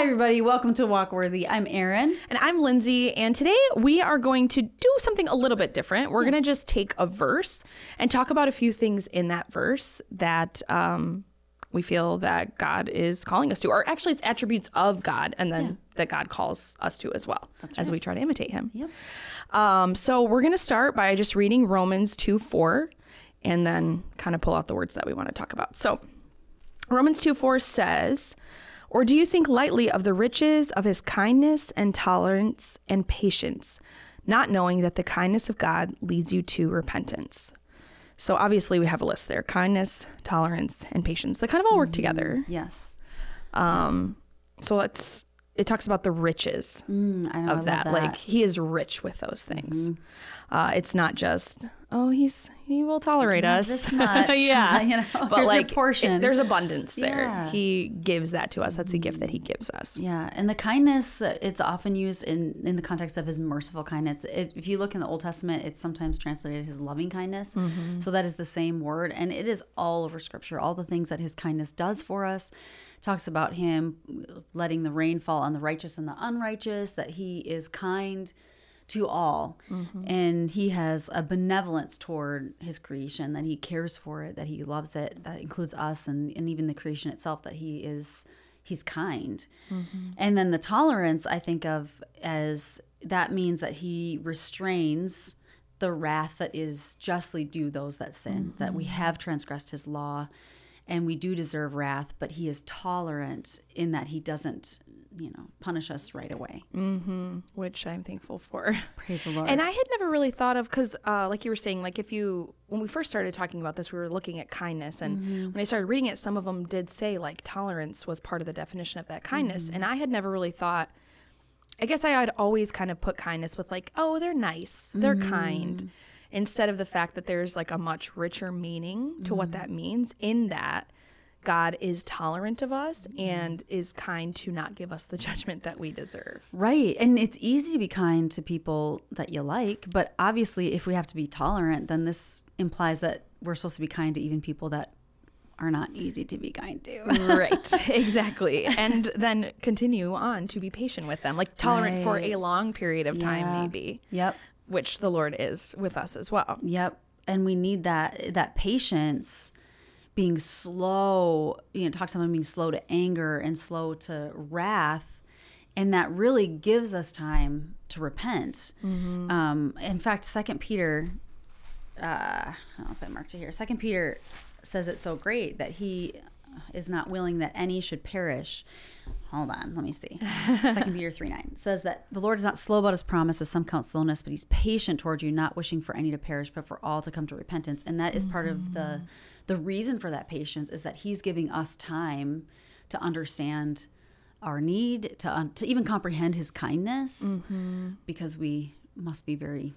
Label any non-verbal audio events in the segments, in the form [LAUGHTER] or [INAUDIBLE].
Hi, everybody. Welcome to Walkworthy. I'm Erin. And I'm Lindsay. And today we are going to do something a little bit different. We're yeah. Hmm. going to just take a verse and talk about a few things in that verse that um, we feel that God is calling us to, or actually it's attributes of God, and then yeah. that God calls us to as well right. as we try to imitate Him. Yep. Um, so we're going to start by just reading Romans 2 4 and then kind of pull out the words that we want to talk about. So Romans 2 4 says, or do you think lightly of the riches of his kindness and tolerance and patience, not knowing that the kindness of God leads you to repentance? So obviously, we have a list there kindness, tolerance, and patience. They kind of all work mm -hmm. together. Yes. Um, so let's it talks about the riches mm, of that. that. Like he is rich with those mm-hmm. things. Mm-hmm. Uh, it's not just oh he's he will tolerate us. This [LAUGHS] much. yeah, [LAUGHS] you know, but like portion. It, there's abundance there. Yeah. He gives that to us. That's a gift that he mm-hmm. gives us. Yeah, and the kindness that it's often used in in the context of his merciful kindness. It, if you look in the Old Testament, it's sometimes translated his loving kindness. Mm-hmm. So that is the same word, and it is all over Scripture. All the things that his kindness does for us talks about him letting the rain fall on the righteous and the unrighteous, that he is kind to all. Mm-hmm. And he has a benevolence toward his creation, that he cares for it, that he loves it. That includes us and, and even the creation itself, that he is he's kind. Mm-hmm. And then the tolerance I think of as that means that he restrains the wrath that is justly due those that sin, mm-hmm. that we mm-hmm. have transgressed his law and we do deserve wrath, but He is tolerant in that He doesn't you know punish us right away mm-hmm. which i'm thankful for [LAUGHS] praise the lord and i had never really thought of because uh, like you were saying like if you when we first started talking about this we were looking at kindness and mm-hmm. when i started reading it some of them did say like tolerance was part of the definition of that kindness mm-hmm. and i had never really thought i guess i had always kind of put kindness with like oh they're nice they're mm-hmm. kind instead of the fact that there's like a much richer meaning to mm-hmm. what that means in that God is tolerant of us mm-hmm. and is kind to not give us the [LAUGHS] judgment that we deserve. Right. And it's easy to be kind to people that you like, but obviously, if we have to be tolerant, then this implies that we're supposed to be kind to even people that are not easy to be kind to. right, [LAUGHS] exactly. And then continue on to be patient with them, like tolerant right. for a long period of time, yeah. maybe. Yep which the Lord is with us as well. Yep. And we need that that patience being slow, you know, talks about being slow to anger and slow to wrath. And that really gives us time to repent. Mm-hmm. Um, in fact, Second Peter, uh, I don't know if I marked it here. Second Peter says it's so great that he is not willing that any should perish, hold on, let me see. [LAUGHS] Second Peter 3 9 says that the Lord is not slow about his promises, some count slowness, but he's patient toward you, not wishing for any to perish, but for all to come to repentance. And that is mm-hmm. part of the mm. the reason for that patience is that he's giving us time to understand our need, to un- to even comprehend his kindness, mm-hmm. because we must be very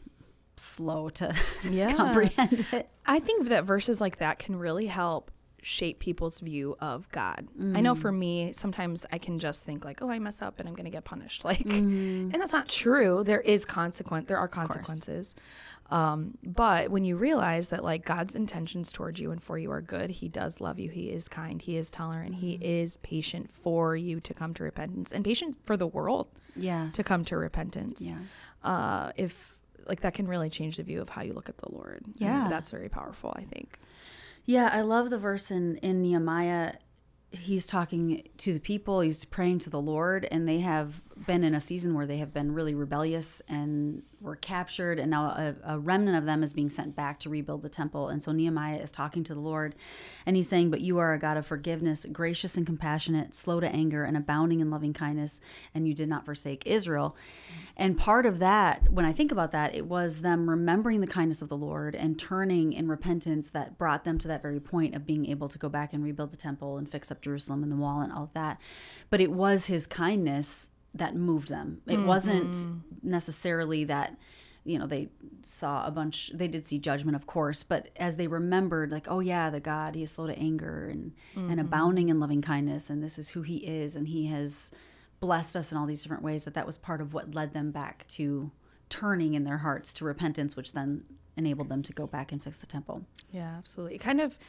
slow to [LAUGHS] yeah. comprehend it. I think that verses like that can really help shape people's view of God. Mm. I know mm. for me, sometimes I can just think like, "Oh, I mess up and I'm going to get punished." [LAUGHS] Like, mm. and that's not true. There is consequence. There are consequences. Um, but when you realize that like God's intentions towards you and for you are good, He does love you. He is kind. He is tolerant. Mm. He mm-hmm. is patient for you to come to repentance and patient for the world. Yes. To come to repentance. Yeah. Uh, if like that can really change the view of how you look at the Lord. Yeah. And that's very powerful, I think. Yeah, I love the verse in, in Nehemiah. He's talking to the people, he's praying to the Lord, and they have been in a season where they have been really rebellious and were captured, and now a, a, remnant of them is being sent back to rebuild the temple. And so Nehemiah is talking to the Lord, and he's saying, But you are a God of forgiveness, gracious and compassionate, slow to anger, and abounding in loving kindness, and you did not forsake Israel. And part of that, when I think about that, it was them remembering the kindness of the Lord and turning in repentance that brought them to that very point of being able to go back and rebuild the temple and fix up Jerusalem and the wall and all of that. But it was his kindness that moved them. It mm-hmm. wasn't necessarily that you know they saw a bunch they did see judgment of course but as they remembered like oh yeah the god he is slow to anger and mm-hmm. and abounding in loving kindness and this is who he is and he has blessed us in all these different ways that that was part of what led them back to turning in their hearts to repentance which then enabled them to go back and fix the temple yeah absolutely kind of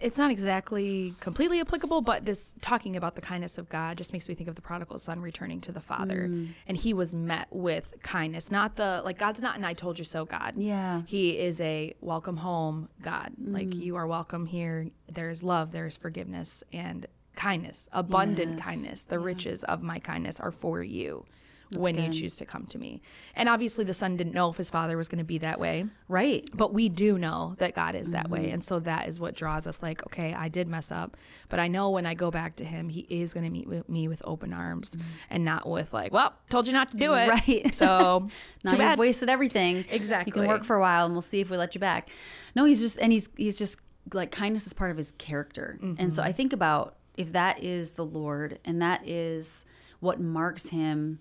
it's not exactly completely applicable, but this talking about the kindness of God just makes me think of the prodigal son returning to the father. Mm. And he was met with kindness, not the like God's not an I told you so God. Yeah. He is a welcome home God. Mm. Like you are welcome here. There's love, there's forgiveness and kindness, abundant yes. kindness. The yeah. riches of my kindness are for you. That's when good. you choose to come to me. And obviously, the son didn't know if his father was going to be that way. Right. But we do know that God is that mm -hmm. way. Mm-hmm. And so that is what draws us like, okay, I did mess up, but I know when I go back to him, he is going to meet with me with open arms mm -hmm. and not with like, well, told you not to do it. Right. So [LAUGHS] now too you've wasted everything. Exactly. You can work for a while and we'll see if we let you back. No, he's just, and he's, he's just like kindness is part of his character. Mm -hmm. And so mm-hmm. I think about if that is the Lord and that is what marks him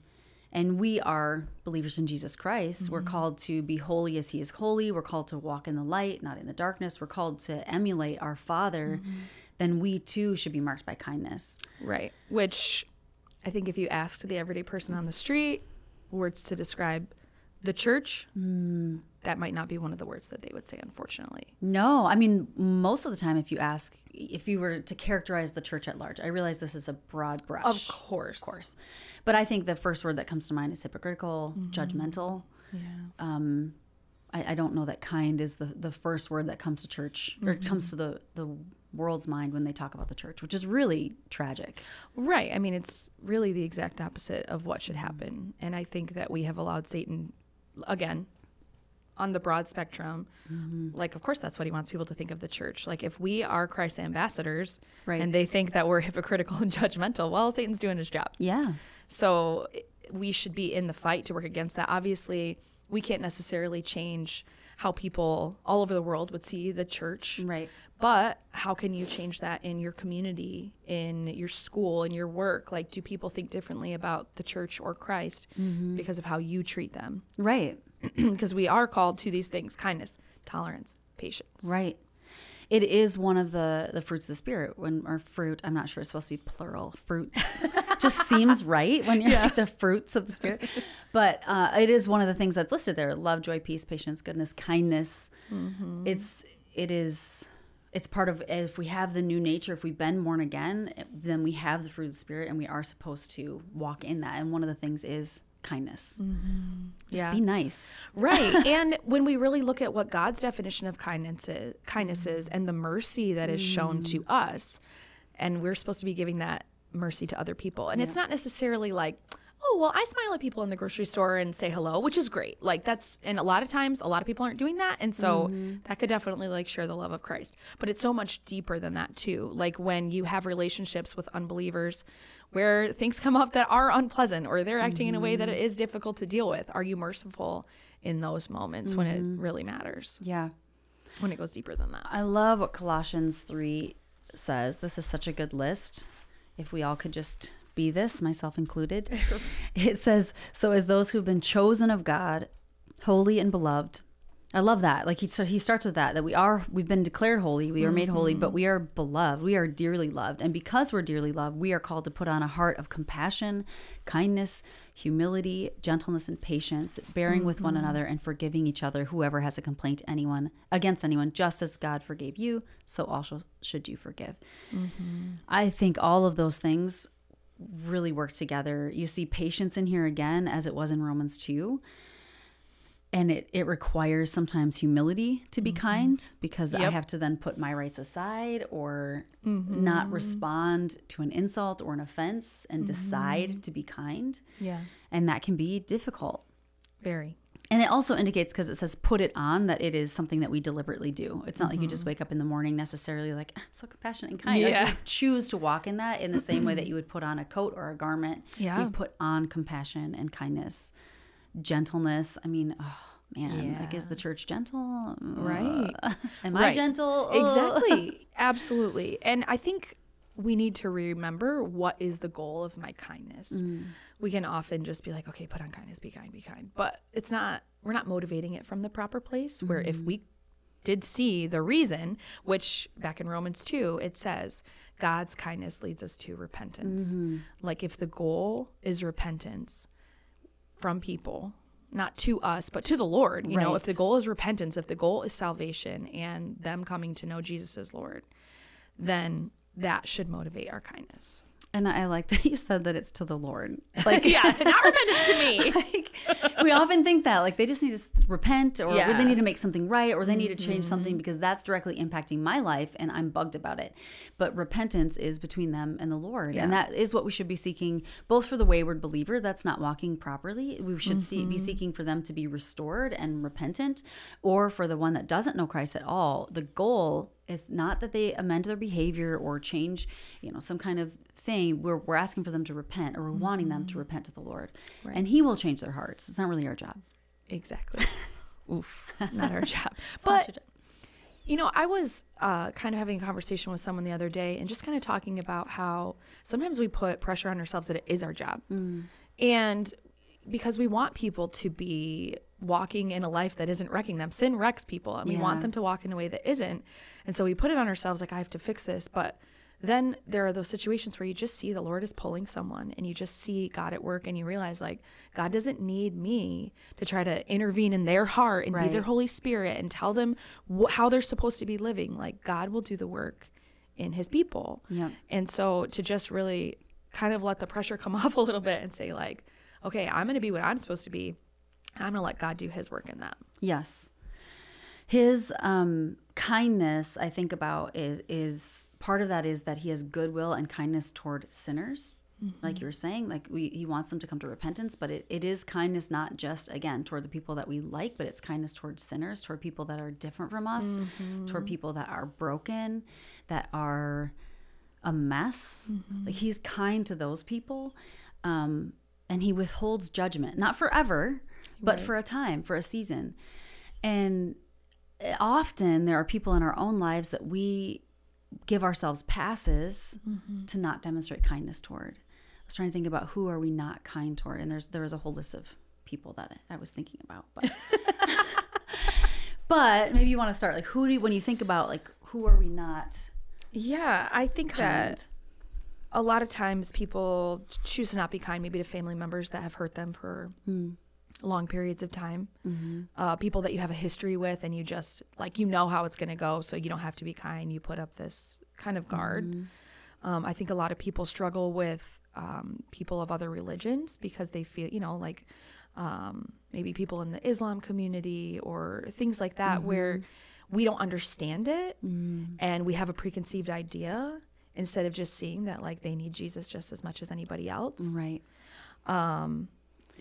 and we are believers in Jesus Christ. Mm-hmm. We're called to be holy as he is holy. We're called to walk in the light, not in the darkness. We're called to emulate our Father. Mm-hmm. Then we too should be marked by kindness. Right. Which I think if you asked the everyday person on the street words to describe the church, mm. that might not be one of the words that they would say, unfortunately. No, I mean, most of the time, if you ask, if you were to characterize the church at large, I realize this is a broad brush. Of course. Of course. But I think the first word that comes to mind is hypocritical, mm-hmm. judgmental. Yeah. Um, I, I, don't know that kind is the, the first word that comes to church or mm-hmm. comes to the, the world's mind when they talk about the church, which is really tragic. Right. I mean, it's really the exact opposite of what should happen. And I think that we have allowed Satan again on the broad spectrum mm-hmm. like of course that's what he wants people to think of the church like if we are christ's ambassadors right. and they think that we're [LAUGHS] hypocritical and judgmental well satan's doing his job yeah so we should be in the fight to work against that obviously we can't necessarily change how people all over the world would see the church. Right. But how can you change that in your community, in your school, in your work? Like, do people think differently about the church or Christ mm-hmm. because of how you treat them? Right. Because [CLEARS THROAT] we are called to these things kindness, tolerance, patience. Right. It is one of the the fruits of the spirit when or fruit. I'm not sure it's supposed to be plural. Fruits [LAUGHS] just seems right when you're yeah. like the fruits of the spirit. But uh, it is one of the things that's listed there: love, joy, peace, patience, goodness, kindness. Mm-hmm. It's it is it's part of if we have the new nature if we've been born again then we have the fruit of the spirit and we are supposed to walk in that and one of the things is kindness. Mm-hmm. Just yeah. be nice. Right. [LAUGHS] and when we really look at what God's definition of kindness is, kindness is and the mercy that is shown to mm. us, and we're supposed to be giving that mercy to other people. And yeah. it's not necessarily like oh well i smile at people in the grocery store and say hello which is great like that's and a lot of times a lot of people aren't doing that and so mm-hmm. that could definitely like share the love of christ but it's so much deeper than that too like when you have relationships with unbelievers where things come up that are unpleasant or they're acting mm-hmm. in a way that mm-hmm. it is difficult to deal with are you merciful in those moments mm-hmm. when it mm-hmm. really matters yeah when it goes deeper than that i love what colossians 3 says this is such a good list if we all could just be this, myself included. [LAUGHS] it says, So as those who've been chosen of God, holy and beloved, I love that. Like he so he starts with that that we are we've been declared holy, we are made mm-hmm. holy, but mm-hmm. we are beloved. We are dearly loved. And because we're dearly loved, we are called to put on a heart of compassion, kindness, humility, gentleness and patience, bearing mm-hmm. with one mm-hmm. another and forgiving each other whoever has a complaint anyone against anyone, just as God forgave you, so also should you forgive. Mm-hmm. I think all of those things really work together. You see patience in here again, as it was in Romans 2. And it, it requires sometimes humility to be mm -hmm. kind because yep. I have to then put my rights aside or mm -hmm. not respond to an insult or an offense and mm -hmm. decide mm-hmm. to be kind. Yeah. And that can be difficult. Very and it also indicates because it says put it on that it is something that we deliberately do. It's not mm-hmm. like you just mm-hmm. wake up in the morning necessarily like ah, I'm so compassionate and kind. Yeah. Like choose to walk in that in the same way that you would put on a coat or a garment. Yeah. We put on compassion and kindness, gentleness. I mean, oh man, yeah. like is the church gentle? Right. Uh, [LAUGHS] am right. I gentle? Exactly. [LAUGHS] Absolutely. And I think we need to remember what is the goal of my kindness. Mm. We can often just be like, okay, put on kindness, be kind, be kind. But it's not, we're not motivating it from the proper place where mm. if we did see the reason, which back in Romans 2, it says, God's kindness leads us to repentance. Mm-hmm. Like if the goal is repentance from people, not to us, but to the Lord, you right. know, if the goal is repentance, if the goal is salvation and them coming to know Jesus as Lord, then that should motivate our kindness. And I like that you said that it's to the Lord. [LAUGHS] Like, yeah, not [LAUGHS] repentance to me. like, we often think that, like, they just need to repent or yeah. they need to make something right or they need to change mm-hmm. something because that's directly impacting my life and I'm bugged about it. But repentance is between them and the Lord. Yeah. And that is what we should be seeking, both for the wayward believer that's not walking properly. We should mm -hmm. see, be mm-hmm. seeking for them to be restored and repentant, or for the one that doesn't know Christ at all. The goal is not that they amend their behavior or change, you know, some kind of thing where we're asking for them to repent or we're mm-hmm. wanting them to mm-hmm. repent to the Lord. Right. And He will change their hearts. It's not really our job. Exactly. [LAUGHS] Oof, not our job. [LAUGHS] but, you know, I was uh, kind of having a conversation with someone the other day and just kind of talking about how sometimes we put pressure on ourselves that it is our job. Mm. And because we want people to be walking in a life that isn't wrecking them. Sin wrecks people, and yeah. we want them to walk in a way that isn't. And so we put it on ourselves like, I have to fix this. But then there are those situations where you just see the Lord is pulling someone and you just see God at work and you realize like God doesn't need me to try to intervene in their heart and right. be their Holy Spirit and tell them wh- how they're supposed to be living. Like God will do the work in his people. Yeah. And so to just really kind of let the pressure come [LAUGHS] off a little bit and say like, okay, I'm going to be what I'm supposed to be. I'm going to let God do his work in them. Yes his um, kindness i think about is, is, part of that is that he has goodwill and kindness toward sinners mm -hmm. like you were saying like we, he wants them to come to repentance but it, it is kindness not just again toward the people that we like but it's kindness toward sinners toward people that are different from us mm -hmm. toward mm-hmm. people that are broken that are a mess mm -hmm. like he's kind to those people um, and he withholds judgment not forever but right. for a time for a season and often there are people in our own lives that we give ourselves passes mm-hmm. to not demonstrate kindness toward. I was trying to think about who are we not kind toward, and there's there was a whole list of people that I was thinking about, but [LAUGHS] but maybe you want to start like who do you, when you think about like who are we not? Yeah, I think kind. that a lot of times people choose to not be kind maybe to family members that have hurt them for mm long periods of time, mm-hmm. uh, people that you have a history with, and you just like you know how it's going to go, so you don't have to be kind. You put up this kind of guard. Mm-hmm. Um, I think a lot of people struggle with um, people of other religions because they feel, you know, like um, maybe people in the Islam community or things like that, mm-hmm. where we don't understand it mm-hmm. and we have a preconceived idea instead of just seeing that like they need Jesus just as much as anybody else. Right. Um,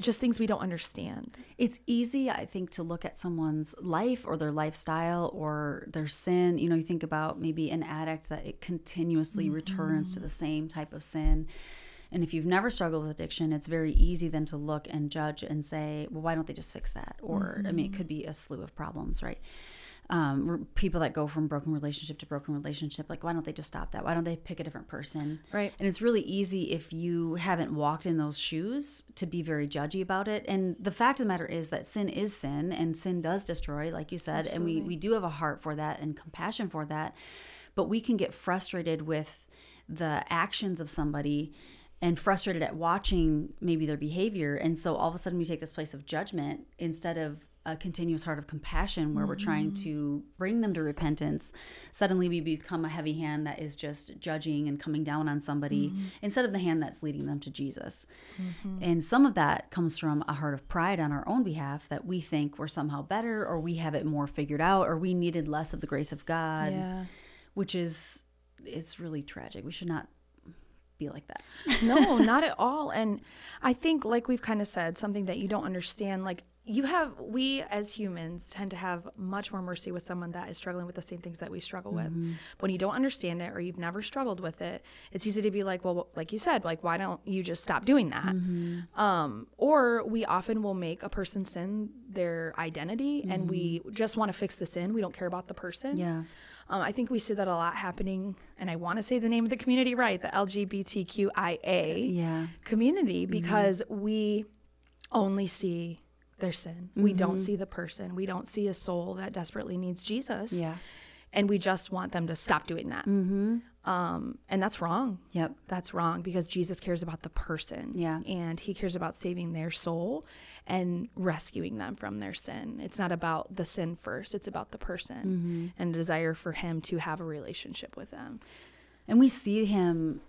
just things we don't understand. It's easy, I think, to look at someone's life or their lifestyle or their sin. You know, you think about maybe an addict that it continuously mm -hmm. returns to the same type of sin. And if you've never struggled with addiction, it's very easy then to look and judge and say, well, why don't they just fix that? Or, mm -hmm. I mean, it mm-hmm. could be a slew of problems, right? um, people that go from broken relationship to broken relationship like why don't they just stop that why don't they pick a different person right and it's really easy if you haven't walked in those shoes to be very judgy about it and the fact of the matter is that sin is sin and sin does destroy like you said Absolutely. and we, we do have a heart for that and compassion for that but we can get frustrated with the actions of somebody and frustrated at watching maybe their behavior and so all of a sudden we take this place of judgment instead of a continuous heart of compassion where mm. we're trying mm-hmm. to bring them to repentance, suddenly we become a heavy hand that is just judging and coming down on somebody mm. instead of the hand that's leading them to Jesus. Mm-hmm. And some of that comes from a heart of pride on our own behalf that we think we're somehow better or we have it more figured out or we needed less of the grace of God, yeah. which is it's really tragic. We should not be like that. no, not at all. And I think, like we've kind of said, something that you don't understand. Like, you have we as humans tend to have much more mercy with someone that is struggling with the same things that we struggle mm -hmm. with but mm-hmm. when you don't understand it or you've never struggled with it it's easy to be like well like you said like why don't you just stop doing that mm -hmm. um, or we often will make a person sin their identity mm -hmm. and we mm-hmm. just want to fix the sin we don't care about the person yeah um, I think we see that a lot happening, and I want to say the name of the community right, the LGBTQIA yeah. community, mm-hmm. because mm -hmm. we only see their sin. Mm-hmm. We don't mm-hmm. see the person. We don't see a soul that desperately needs Jesus. Yeah. And we just want them to stop doing that. Mm-hmm. Um, and that's wrong. Yep. That's wrong because Jesus cares about the person. Yeah. And he cares about saving their soul and rescuing them from their sin. It's not about the sin first, it's about the person mm-hmm. and a desire for him to have a relationship with them. And we see him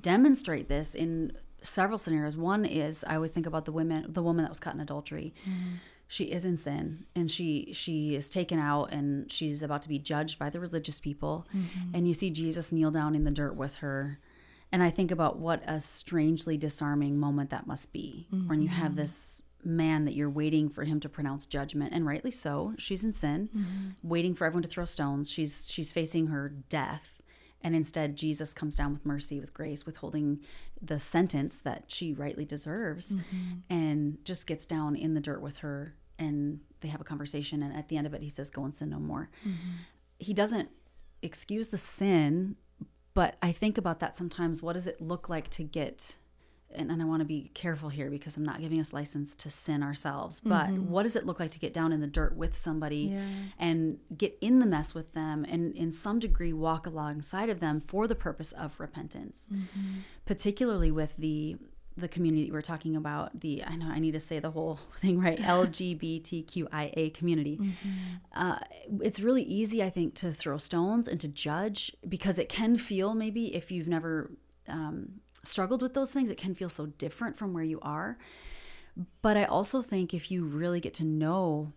demonstrate this in several scenarios. One is I always think about the women, the woman that was caught in adultery. Mm-hmm. She is in sin, and she she is taken out, and she's about to be judged by the religious people. Mm-hmm. And you see Jesus kneel down in the dirt with her, and I think about what a strangely disarming moment that must be mm-hmm. when you have mm-hmm. this man that you're waiting for him to pronounce judgment and rightly so she's in sin mm-hmm. waiting for everyone to throw stones she's she's facing her death and instead, Jesus comes down with mercy, with grace, withholding the sentence that she rightly deserves mm-hmm. and just gets down in the dirt with her. And they have a conversation. And at the end of it, he says, Go and sin no more. Mm-hmm. He doesn't excuse the sin, but I think about that sometimes. What does it look like to get and, and I want to be careful here because I'm not giving us license to sin ourselves, but mm-hmm. what does it look like to get down in the dirt with somebody yeah. and get in the mess with them and in some degree walk alongside of them for the purpose of repentance, mm-hmm. particularly with the the community we're talking about the i know i need to say the whole [LAUGHS] thing right lgbtqia [LAUGHS] community mm-hmm. uh, it's really easy i think to throw stones and to judge because it can feel maybe if you've never um, struggled with those things, it can feel so different from where you are. But I also think if you really get to know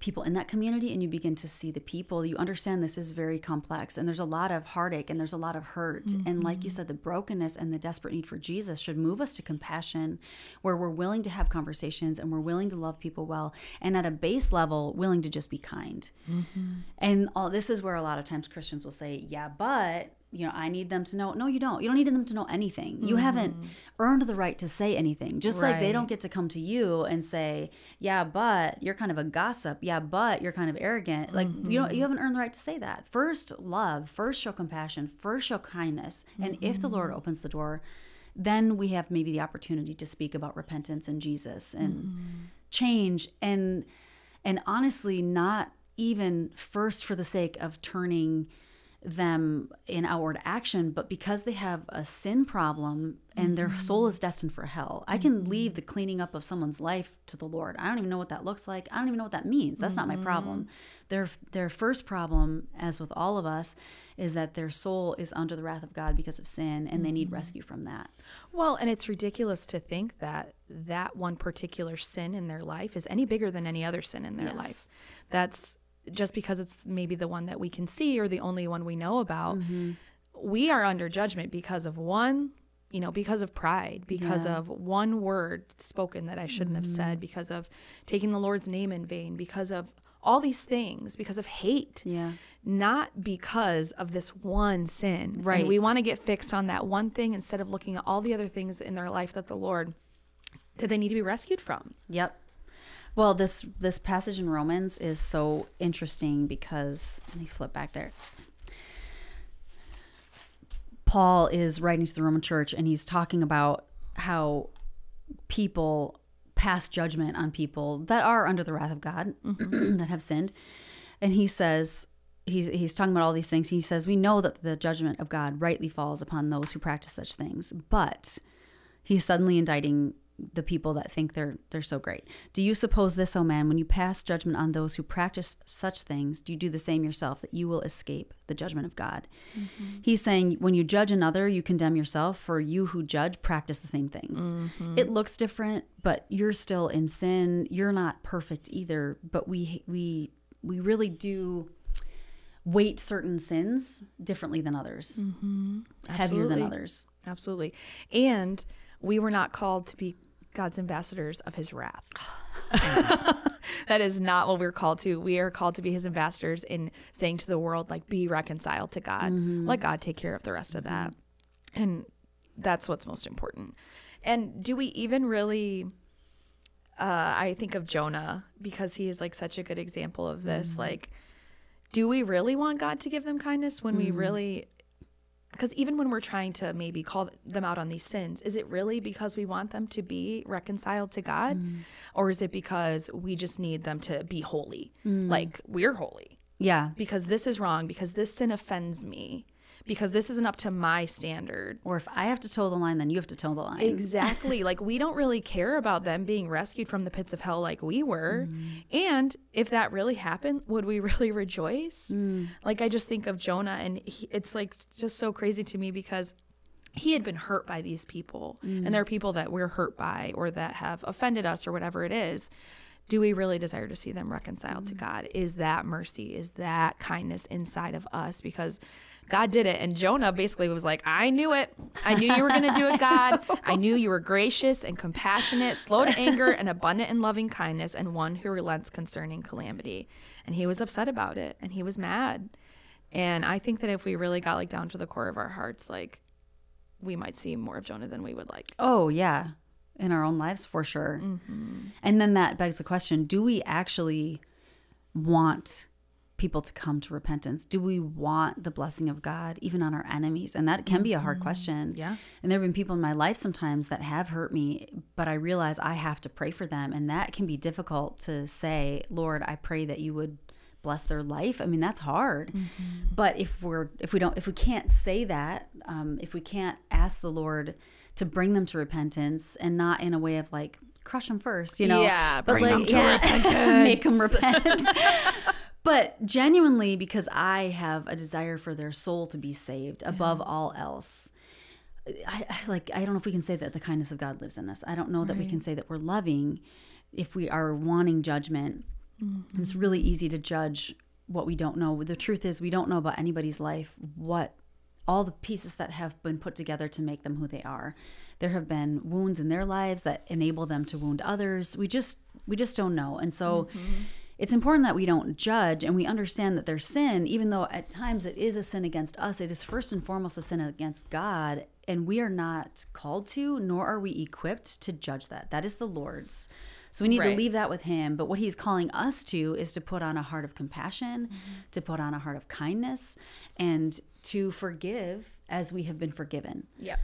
people in that community and you begin to see the people, you understand this is very complex and there's a lot of heartache and there's a lot of hurt. Mm -hmm. And like you mm-hmm. said, the brokenness and the desperate need for Jesus should move us to compassion where we're willing to have conversations and we're willing to love people well and at a base level, willing to just be kind. Mm -hmm. And all, this is where a lot of times Christians will say, yeah, but you know, I need them to know. No, you don't. You don't need them to know anything. You mm-hmm. haven't earned the right to say anything. Just right. like they don't get to come to you and say, "Yeah, but you're kind of a gossip. Yeah, but you're kind of arrogant." Like mm-hmm. you don't you haven't earned the right to say that. First love, first show compassion, first show kindness. Mm-hmm. And if the Lord mm-hmm. opens the door, then we have maybe the opportunity to speak about repentance and Jesus and mm-hmm. change and and honestly not even first for the sake of turning them in outward action, but because they have a sin problem and mm-hmm. their soul is destined for hell, I can mm-hmm. leave the cleaning up of someone's life to the Lord. I don't even know what that looks like. I don't even know what that means. That's mm-hmm. not my mm-hmm. problem. Their their first problem, as with all of us, is that their soul is under the wrath of God because of sin, and mm-hmm. they need mm-hmm. rescue from that. Well, and it's ridiculous to think that that one particular sin in their life is any bigger than any other sin in their yes. life. That's just because it's maybe the one that we can see or the only one we know about, mm-hmm. we are under judgment because of one, you know, because of pride, because yeah. of one word spoken that I shouldn't mm-hmm. have said, mm-hmm. because of taking the Lord's name in vain, because of all these things because of hate. Yeah. Not because of this one sin. Right. And we want to get fixed on that one thing instead of looking at all the other things in their life that the Lord that they need to be rescued from. Yep. Well, this this passage in Romans is so interesting because let me flip back there. Paul is writing to the Roman church and he's talking about how people pass judgment on people that are under the wrath of God mm-hmm. [CLEARS THROAT] that have sinned. And he says he's he's talking about all these things. He says we know that the judgment of God rightly falls upon those who practice such things, but he's suddenly indicting the people that think they're they're so great. Do you suppose this, O oh man, when you pass judgment on those who practice such things, do you do the same yourself that you will escape the judgment of God? Mm -hmm. He's saying when you judge another, you condemn yourself, for you who judge practice the same things. Mm -hmm. It looks different, but you're still in sin. You're not perfect either, but we we we really do weight certain sins differently than others. Mm -hmm. Heavier than others. Absolutely. And we were not called to be God's ambassadors of his wrath. [SIGHS] [LAUGHS] that is not what we're called to. We are called to be his ambassadors in saying to the world, like, be reconciled to God. Mm-hmm. Let God take care of the rest of that. Mm-hmm. And that's what's most important. And do we even really. Uh, I think of Jonah because he is like such a good example of this. Mm-hmm. Like, do we really want God to give them kindness when mm-hmm. we really because even when we're trying to maybe call them out on these sins, is it really because we want them to be reconciled to God? Mm. Or is it because we just need them to be holy? Mm. Like we're holy. Yeah. Because this is wrong, because this sin offends me because this isn't up to my standard. Or if I have to toe the line, then you have to toe the line. Exactly. [LAUGHS] like we don't really care about them being rescued from the pits of hell like we were. Mm. And if that really happened, would we [LAUGHS] really rejoice? Mm. Like I just think of Jonah and he, it's like just so crazy to me because he had been hurt by these people mm. and there mm. are people that we're hurt by or that have offended us or whatever it is do we really desire to see them reconciled mm to God? Is that mercy? Is that kindness inside of us? Because God did it. And Jonah basically was like, I knew it. I knew you were going to do it, God. I knew you were gracious and compassionate, slow to anger, and abundant in loving kindness, and one who relents concerning calamity. And he was upset about it and he was mad. And I think that if we really got like down to the core of our hearts, like we might see more of Jonah than we would like. Oh, yeah. In our own lives for sure. Mm -hmm. And then that begs the question do we actually want people to come to repentance? Do we want the blessing of God even on our enemies? And that can be a hard mm-hmm. question. Yeah. And there have been people in my life sometimes that have hurt me, but I realize I have to pray for them. And that can be difficult to say, Lord, I pray that you would bless their life. I mean, that's hard. Mm-hmm. But if we're, if we don't, if we can't say that, um, if we can't ask the Lord to bring them to repentance and not in a way of like, crush them first, you know. Yeah, but like, yeah, [LAUGHS] make them repent but genuinely because I have a desire for their soul to be saved above yeah. all else. I, I, like I don't know if we can say that the kindness of God lives in us. I don't know that right. we can say that we're loving if we are wanting judgment. Mm-hmm. It's really easy to judge what we don't know. The truth is we don't know about anybody's life what all the pieces that have been put together to make them who they are. There have been wounds in their lives that enable them to wound others. We just we just don't know. And so mm-hmm it's important that we don't judge and we understand that there's sin, even though at times it is a sin against us, it is first and foremost a sin against God. And we are not called to, nor are we equipped to judge that. That is the Lord's. So we need right. to leave that with Him. But what He's calling us to is to put on a heart of compassion, mm-hmm. to put on a heart of kindness, and to forgive as we have been forgiven. Yeah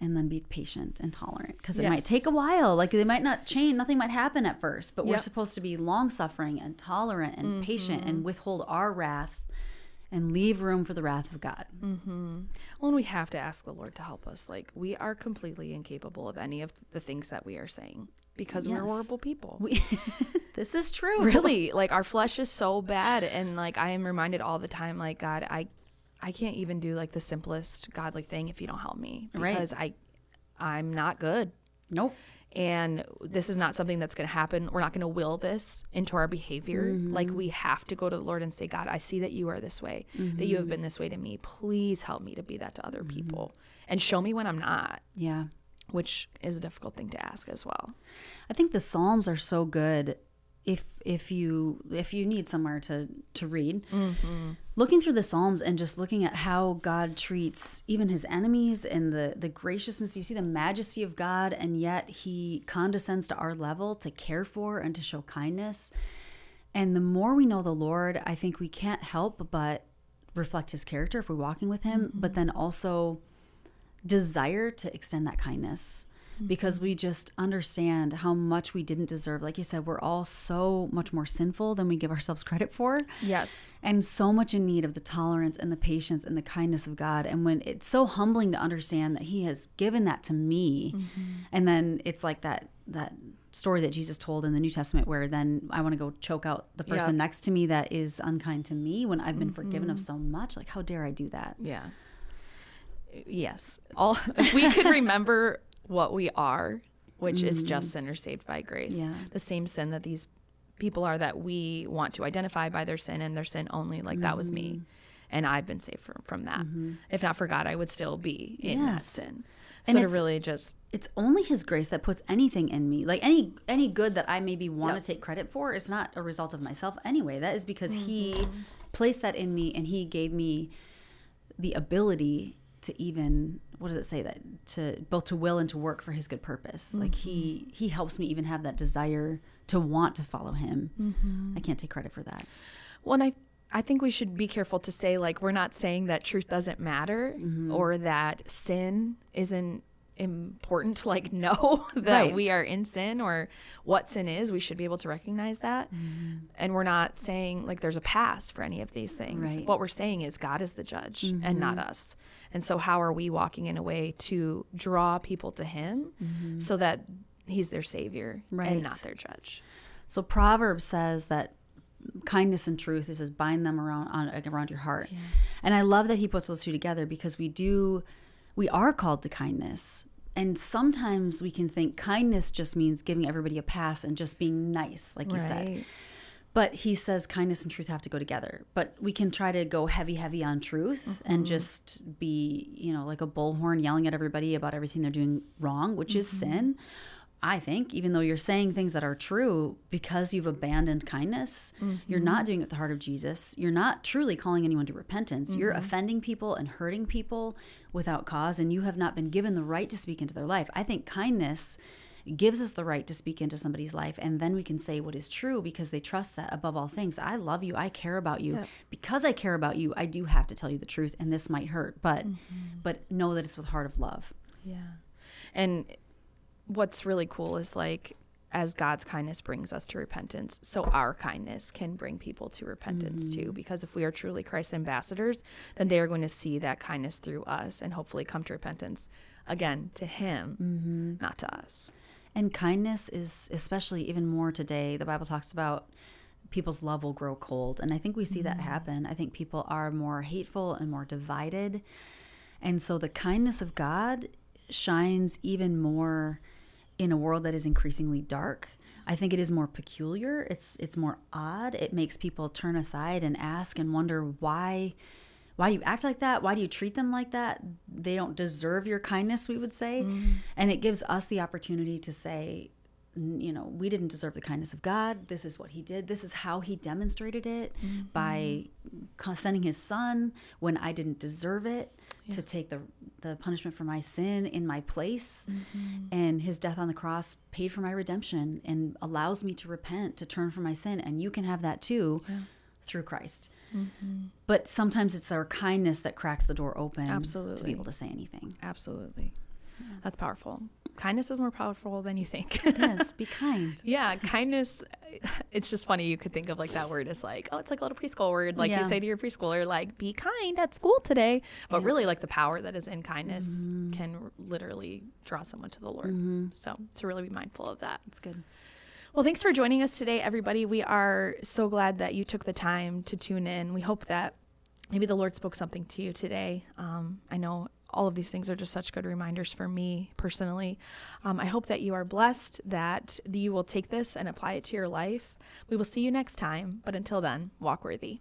and then be patient and tolerant because it yes. might take a while. Like they might not change, nothing might happen at first, but yep. we're supposed to be long suffering and tolerant and mm-hmm. patient and mm-hmm. withhold our wrath and leave room for the wrath of God. Mm-hmm. Well, and we have to ask the Lord to help us. Like we are completely incapable of any of the things that we are saying because yes. we're horrible people. We- [LAUGHS] this is true. Really, like our flesh is so bad, and like I am reminded all the time, like God, I I can't even do like the simplest godly thing if you don't help me because right. I I'm not good. Nope. And this is not something that's going to happen. We're not going to will this into our behavior. Mm-hmm. Like we have to go to the Lord and say, God, I see that you are this way, mm-hmm. that you have mm-hmm. been this way to me. Please help me to be that to other mm-hmm. people and show me when I'm not. Yeah. Which is a difficult thing to ask as well. I think the Psalms are so good if if you if you need somewhere to to read mm-hmm. looking through the psalms and just looking at how god treats even his enemies and the the graciousness you see the majesty of god and yet he condescends to our level to care for and to show kindness and the more we know the lord i think we can't help but reflect his character if we're walking with him mm-hmm. but then also desire to extend that kindness because we just understand how much we didn't deserve. Like you said, we're all so much more sinful than we give ourselves credit for. Yes. And so much in need of the tolerance and the patience and the kindness of God. And when it's so humbling to understand that He has given that to me, mm-hmm. and then it's like that, that story that Jesus told in the New Testament where then I want to go choke out the person yeah. next to me that is unkind to me when I've been mm-hmm. forgiven of mm-hmm. so much. Like how dare I do that? Yeah. Yes. All we could [LAUGHS] remember what we are, which mm-hmm. is just mm. sinners saved by grace. Yeah. The same sin that these people are that we want to identify by their sin and their sin only. Like mm-hmm. that was me. Mm-hmm. And I've been saved from, from that. Mm-hmm. If not for God, I would still be in yes. that sin. So and to really just it's only his grace that puts anything in me. Like any any good that I maybe want yep. to take credit for is not a result of myself anyway. That is because he mm-hmm. placed that in me and he gave me the ability to even what does it say that to both to will and to work for his good purpose mm -hmm. like mm-hmm. he he helps me even have that desire to want to follow him mm -hmm. i can't take credit for that well and i i think we should be careful to say like we're not saying that truth doesn't matter mm -hmm. or that sin isn't important to [LAUGHS] like know [LAUGHS] that right. we are in sin or what sin is. We should be able to recognize that. Mm-hmm. And we're not saying like there's a pass for any of these things. Right. What we're saying is God is the judge mm-hmm. and not mm-hmm. us. And so how are we walking in a way to draw people to him mm-hmm. so that he's their savior right. and not their judge. So Proverbs says that kindness and truth He says bind them around on, around your heart. Yeah. And I love that he puts those two together because we do we are called to kindness and sometimes we can think kindness just means giving everybody a pass and just being nice like you right. said but he says kindness and truth have to go together but we can try to go heavy heavy on truth mm -hmm. and mm-hmm. just be you know like a bullhorn yelling at everybody about everything they're doing wrong which mm -hmm. is mm-hmm. sin I think, even though you're saying things that are true, because you've abandoned kindness, mm-hmm. you're not doing it with the heart of Jesus. You're not truly calling anyone to repentance. Mm-hmm. You're offending people and hurting people without cause, and you have not been given the right to speak into their life. I think kindness gives us the right to speak into somebody's life and then we can say what is true because they trust that above all things i love you i care about you yep. because i care about you i do have to tell you the truth and this might hurt but mm-hmm. but know that it's with heart of love yeah and what's really cool is like as God's kindness brings us to repentance, so our kindness can bring people to repentance mm-hmm. too. Because if we are truly Christ's ambassadors, then they are going to see that kindness through us and hopefully come to repentance again to Him, mm-hmm. not to us. And kindness is especially even more today. The Bible talks about people's love will grow cold. And I think we see mm-hmm. that happen. I think people are more hateful and more divided. And so the kindness of God shines even more in a world that is increasingly dark. I think it is more peculiar. It's it's more odd. It makes people turn aside and ask and wonder why why do you act like that? Why do you treat them like that? They don't deserve your kindness, we would say. Mm. And it gives us the opportunity to say, you know, we didn't deserve the kindness of God. This is what He did. This is how He demonstrated it mm-hmm. by sending His Son when I didn't deserve it yeah. to take the the punishment for my sin in my place. Mm-hmm. And His death on the cross paid for my redemption and allows me to repent, to turn from my sin. And you can have that too. Yeah through Christ. Mm-hmm. But sometimes it's our kindness that cracks the door open Absolutely. to be able to say anything. Absolutely. That's powerful. Kindness is more powerful than you think. it is. [LAUGHS] Be kind. yeah, kindness. [LAUGHS] It's just funny you could think of like that word as like oh, it's like a little preschool word. Like yeah. you say to your preschooler, like be kind at school today. But yeah. really, like the power that is in kindness mm-hmm. can literally draw someone to the Lord. Mm-hmm. So to really be mindful of that. It's good. Well, thanks for joining us today, everybody. We are so glad that you took the time to tune in. We hope that maybe the Lord spoke something to you today. Um, I know all of these things are just such good reminders for me personally. Um, I hope that you are blessed, that you will take this and apply it to your life. We will see you next time, but until then, walk worthy.